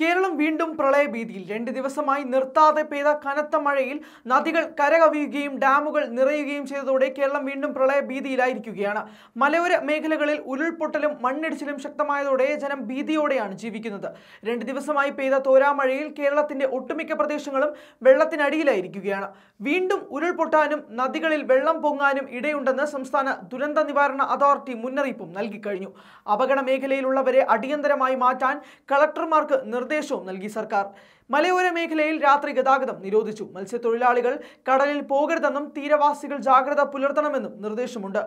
കേരളം വീണ്ടും പ്രളയഭീതിയിൽ രണ്ട് ദിവസമായി നിർത്താതെ പെയ്ത കനത്ത മഴയിൽ നദികൾ കരകവിയുകയും ഡാമുകൾ നിറയുകയും ചെയ്തതോടെ കേരളം വീണ്ടും പ്രളയഭീതിയിലായിരിക്കുകയാണ് മലയോര മേഖലകളിൽ ഉരുൾപൊട്ടലും മണ്ണിടിച്ചിലും ശക്തമായതോടെ ജനം ഭീതിയോടെയാണ് ജീവിക്കുന്നത് രണ്ട് ദിവസമായി പെയ്ത തോരാമഴയിൽ കേരളത്തിന്റെ ഒട്ടുമിക്ക പ്രദേശങ്ങളും വെള്ളത്തിനടിയിലായിരിക്കുകയാണ് വീണ്ടും ഉരുൾപൊട്ടാനും നദികളിൽ വെള്ളം പൊങ്ങാനും ഇടയുണ്ടെന്ന് സംസ്ഥാന ദുരന്ത നിവാരണ അതോറിറ്റി മുന്നറിയിപ്പും നൽകിക്കഴിഞ്ഞു അപകട മേഖലയിലുള്ളവരെ അടിയന്തരമായി മാറ്റാൻ കളക്ടർമാർക്ക് നിർദ്ദേശവും നൽകി സർക്കാർ മലയോര മേഖലയിൽ രാത്രി ഗതാഗതം നിരോധിച്ചു മത്സ്യത്തൊഴിലാളികൾ കടലിൽ പോകരുതെന്നും തീരവാസികൾ ജാഗ്രത പുലർത്തണമെന്നും നിർദ്ദേശമുണ്ട്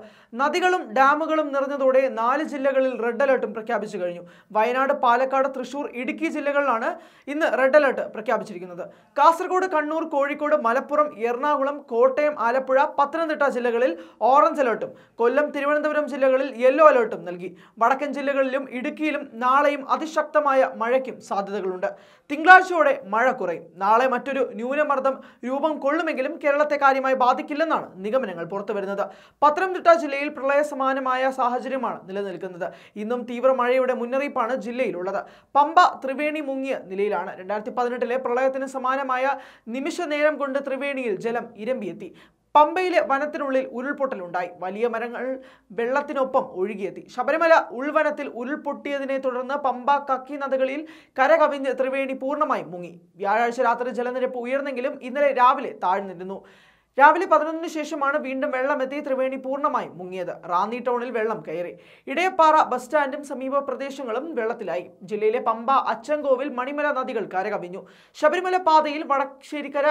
നദികളും ഡാമുകളും നിറഞ്ഞതോടെ നാല് ജില്ലകളിൽ റെഡ് അലർട്ടും പ്രഖ്യാപിച്ചു കഴിഞ്ഞു വയനാട് പാലക്കാട് തൃശൂർ ഇടുക്കി ജില്ലകളിലാണ് ഇന്ന് റെഡ് അലർട്ട് പ്രഖ്യാപിച്ചിരിക്കുന്നത് കാസർഗോഡ് കണ്ണൂർ കോഴിക്കോട് മലപ്പുറം എറണാകുളം കോട്ടയം ആലപ്പുഴ പത്തനംതിട്ട ജില്ലകളിൽ ഓറഞ്ച് അലർട്ടും കൊല്ലം തിരുവനന്തപുരം ജില്ലകളിൽ യെല്ലോ അലർട്ടും നൽകി വടക്കൻ ജില്ലകളിലും ഇടുക്കിയിലും നാളെയും അതിശക്തമായ മഴയ്ക്കും സാധ്യതകളുണ്ട് തിങ്കളാഴ്ചയോടെ മഴ കുറയും നാളെ മറ്റൊരു ന്യൂനമർദ്ദം രൂപം കൊള്ളുമെങ്കിലും കേരളത്തെ കാര്യമായി ബാധിക്കില്ലെന്നാണ് നിഗമനങ്ങൾ പുറത്തുവരുന്നത് പത്തനംതിട്ട ജില്ലയിൽ പ്രളയ സമാനമായ സാഹചര്യമാണ് നിലനിൽക്കുന്നത് ഇന്നും തീവ്ര മഴയുടെ മുന്നറിയിപ്പാണ് ജില്ലയിലുള്ളത് പമ്പ ത്രിവേണി മുങ്ങിയ നിലയിലാണ് രണ്ടായിരത്തി പതിനെട്ടിലെ പ്രളയത്തിന് സമാനമായ നിമിഷ നേരം കൊണ്ട് ത്രിവേണിയിൽ ജലം ഇരമ്പിയെത്തി പമ്പയിലെ വനത്തിനുള്ളിൽ ഉരുൾപൊട്ടലുണ്ടായി വലിയ മരങ്ങൾ വെള്ളത്തിനൊപ്പം ഒഴുകിയെത്തി ശബരിമല ഉൾവനത്തിൽ ഉരുൾപൊട്ടിയതിനെ തുടർന്ന് പമ്പ കക്കി നദികളിൽ കരകവിഞ്ഞ് ത്രിവേണി പൂർണ്ണമായും മുങ്ങി വ്യാഴാഴ്ച രാത്രി ജലനിരപ്പ് ഉയർന്നെങ്കിലും ഇന്നലെ രാവിലെ താഴ്ന്നിരുന്നു രാവിലെ പതിനൊന്നിന് ശേഷമാണ് വീണ്ടും വെള്ളമെത്തി ത്രിവേണി പൂർണ്ണമായും മുങ്ങിയത് റാന്നി ടൗണിൽ വെള്ളം കയറി ഇടയപ്പാറ ബസ് സ്റ്റാൻഡും സമീപ പ്രദേശങ്ങളും വെള്ളത്തിലായി ജില്ലയിലെ പമ്പ അച്ചൻകോവിൽ മണിമല നദികൾ കരകവിഞ്ഞു ശബരിമല പാതയിൽ വടശ്ശേരിക്കര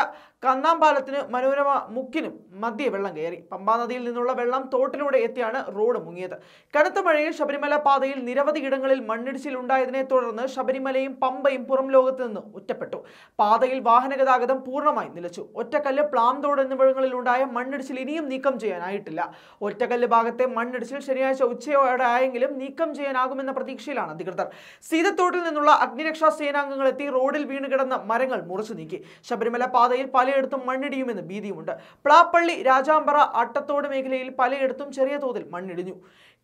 കന്നാമ്പാലത്തിന് മനോരമ മുക്കിനും മധ്യ വെള്ളം കയറി പമ്പാ നദിയിൽ നിന്നുള്ള വെള്ളം തോട്ടിലൂടെ എത്തിയാണ് റോഡ് മുങ്ങിയത് കനത്ത മഴയിൽ ശബരിമല പാതയിൽ നിരവധി ഇടങ്ങളിൽ മണ്ണിടിച്ചിൽ ഉണ്ടായതിനെ തുടർന്ന് ശബരിമലയും പമ്പയും പുറം ലോകത്ത് നിന്ന് ഒറ്റപ്പെട്ടു പാതയിൽ വാഹന ഗതാഗതം പൂർണ്ണമായി നിലച്ചു ഒറ്റക്കല്ല് പ്ലാംതോട് എന്നിവ ഉണ്ടായ മണ്ണിടിച്ചിൽ ഇനിയും നീക്കം ചെയ്യാനായിട്ടില്ല ഒറ്റക്കല്ല് ഭാഗത്തെ മണ്ണിടിച്ചിൽ ശനിയാഴ്ച ഉച്ചയോടെ ആയെങ്കിലും നീക്കം ചെയ്യാനാകുമെന്ന പ്രതീക്ഷയിലാണ് അധികൃതർ സീതത്തോട്ടിൽ നിന്നുള്ള അഗ്നിരക്ഷാ സേനാംഗങ്ങൾ എത്തി റോഡിൽ വീണുകിടന്ന മരങ്ങൾ മുറിച്ചു നീക്കി ശബരിമല പാതയിൽ പലയിടത്തും മണ്ണിടിയുമെന്ന് ഭീതിയുമുണ്ട് പ്ലാപ്പള്ളി രാജാമ്പറ അട്ടത്തോട് മേഖലയിൽ പലയിടത്തും ചെറിയ തോതിൽ മണ്ണിടിഞ്ഞു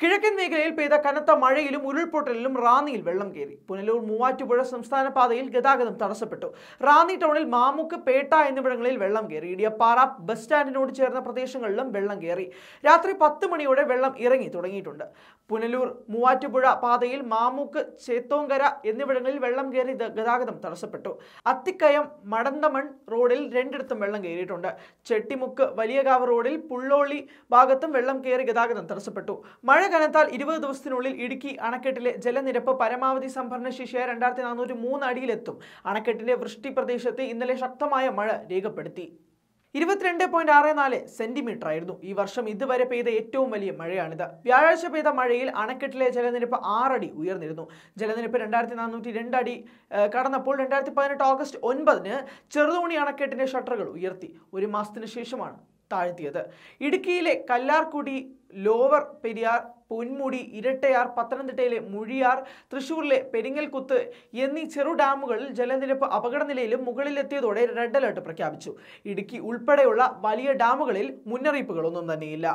കിഴക്കൻ മേഖലയിൽ പെയ്ത കനത്ത മഴയിലും ഉരുൾപൊട്ടലിലും റാന്നിയിൽ വെള്ളം കയറി പുനലൂർ മൂവാറ്റുപുഴ സംസ്ഥാന പാതയിൽ ഗതാഗതം തടസ്സപ്പെട്ടു റാന്നി ടൗണിൽ മാമുക്ക് പേട്ട എന്നിവിടങ്ങളിൽ വെള്ളം കയറി ഇടിയപ്പാറ ബസ് സ്റ്റാൻഡിനോട് ചേർന്ന പ്രദേശങ്ങളിലും വെള്ളം കയറി രാത്രി പത്ത് മണിയോടെ വെള്ളം ഇറങ്ങി തുടങ്ങിയിട്ടുണ്ട് പുനലൂർ മൂവാറ്റുപുഴ പാതയിൽ മാമൂക്ക് ചേത്തോങ്കര എന്നിവിടങ്ങളിൽ വെള്ളം കയറി ഗതാഗതം തടസ്സപ്പെട്ടു അത്തിക്കയം മടന്തമൺ റോഡിൽ രണ്ടിടത്തും വെള്ളം കയറിയിട്ടുണ്ട് ചെട്ടിമുക്ക് വലിയകാവ് റോഡിൽ പുള്ളോളി ഭാഗത്തും വെള്ളം കയറി ഗതാഗതം തടസ്സപ്പെട്ടു മഴ കനത്താൽ ഇരുപത് ദിവസത്തിനുള്ളിൽ ഇടുക്കി അണക്കെട്ടിലെ ജലനിരപ്പ് പരമാവധി സംഭരണശേഷിയായ രണ്ടായിരത്തി നാനൂറ്റി മൂന്ന് അടിയിലെത്തും അണക്കെട്ടിന്റെ വൃഷ്ടി പ്രദേശത്ത് ഇന്നലെ ശക്തമായ മഴ രേഖപ്പെടുത്തി ഇരുപത്തിരണ്ട് പോയിന്റ് ആറ് നാല് സെന്റിമീറ്റർ ആയിരുന്നു ഈ വർഷം ഇതുവരെ പെയ്ത ഏറ്റവും വലിയ മഴയാണിത് വ്യാഴാഴ്ച പെയ്ത മഴയിൽ അണക്കെട്ടിലെ ജലനിരപ്പ് ആറടി ഉയർന്നിരുന്നു ജലനിരപ്പ് രണ്ടായിരത്തി നാനൂറ്റി രണ്ടടി കടന്നപ്പോൾ രണ്ടായിരത്തി പതിനെട്ട് ഓഗസ്റ്റ് ഒൻപതിന് ചെറുതോണി അണക്കെട്ടിന്റെ ഷട്ടറുകൾ ഉയർത്തി ഒരു മാസത്തിന് ശേഷമാണ് താഴ്ത്തിയത് ഇടുക്കിയിലെ കല്ലാർക്കുടി ലോവർ പെരിയാർ പൊന്മുടി ഇരട്ടയാർ പത്തനംതിട്ടയിലെ മുഴിയാർ തൃശൂരിലെ പെരിങ്ങൽകുത്ത് എന്നീ ചെറു ഡാമുകളിൽ ജലനിരപ്പ് നിലയിലും മുകളിലെത്തിയതോടെ റെഡ് അലർട്ട് പ്രഖ്യാപിച്ചു ഇടുക്കി ഉൾപ്പെടെയുള്ള വലിയ ഡാമുകളിൽ മുന്നറിയിപ്പുകളൊന്നും തന്നെയില്ല